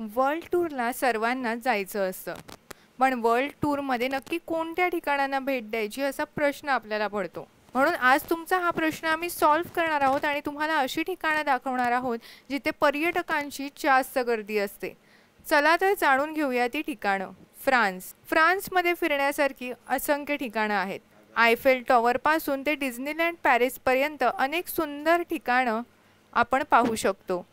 world टूरला सर्वांना जायचं असतं पण वर्ल्ड टूरमध्ये नक्की कोणत्या ठिकाणांना भेट द्यायची असा प्रश्न आपल्याला पडतो म्हणून आज तुमचा हा प्रश्न आम्ही सॉल्व्ह करणार आहोत आणि तुम्हाला अशी ठिकाणं दाखवणार आहोत जिथे पर्यटकांची जास्त गर्दी असते चला तर जाणून घेऊया ती ठिकाणं फ्रान्स फ्रान्समध्ये फिरण्यासारखी असंख्य ठिकाणं आहेत आयफेल टॉवरपासून ते डिझनीलँड पॅरिसपर्यंत अनेक सुंदर ठिकाणं आपण पाहू शकतो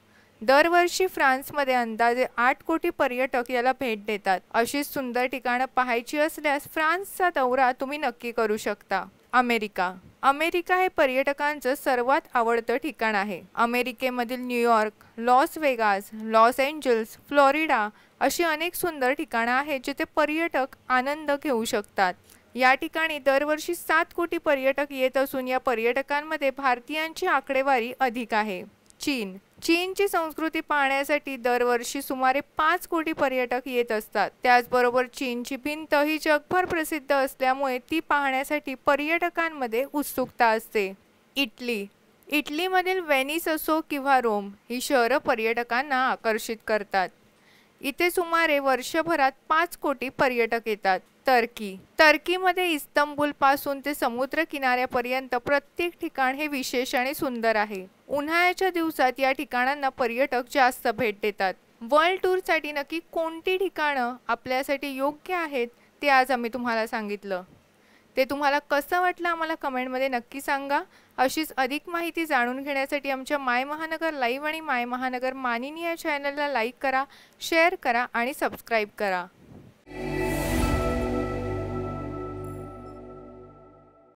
दरवर्षी फ्रान्समध्ये अंदाजे आठ कोटी पर्यटक याला भेट देतात अशी सुंदर ठिकाणं पाहायची असल्यास फ्रान्सचा दौरा तुम्ही नक्की करू शकता अमेरिका अमेरिका हे पर्यटकांचं सर्वात आवडतं ठिकाण आहे अमेरिकेमधील New York Las Vegas Los Angeles Florida अशी अनेक सुंदर ठिकाणं आहेत जिथे पर्यटक आनंद घेऊ शकतात या ठिकाणी दरवर्षी सात कोटी पर्यटक येत असून या पर्यटकांमध्ये भारतीयांची आकडेवारी अधिक आहे चीन चीनची संस्कृती पाहण्यासाठी दरवर्षी सुमारे पाच कोटी पर्यटक येत असतात त्याचबरोबर चीनची भिंत ही जगभर प्रसिद्ध असल्यामुळे ती पाहण्यासाठी पर्यटकांमध्ये उत्सुकता असते इटली इटलीमधील वेनिस असो किंवा रोम ही शहरं पर्यटकांना आकर्षित करतात इथे सुमारे वर्षभरात पाच कोटी पर्यटक येतात टर्की टर्कीमध्ये इस्तंबूलपासून ते समुद्र किनाऱ्यापर्यंत प्रत्येक ठिकाण हे विशेष आणि सुंदर आहे उन्हाळ्याच्या दिवसात या ठिकाणांना पर्यटक जास्त भेट देतात वर्ल्ड टूरसाठी नक्की कोणती ठिकाणं आपल्यासाठी योग्य आहेत ते आज आम्ही तुम्हाला सांगितलं ते तुम्हाला कसं वाटलं आम्हाला कमेंटमध्ये नक्की सांगा अशीच अधिक माहिती जाणून घेण्यासाठी आमच्या माय महानगर लाईव्ह आणि माय महानगर मानिनी या चॅनलला लाईक करा शेअर करा आणि सबस्क्राईब करा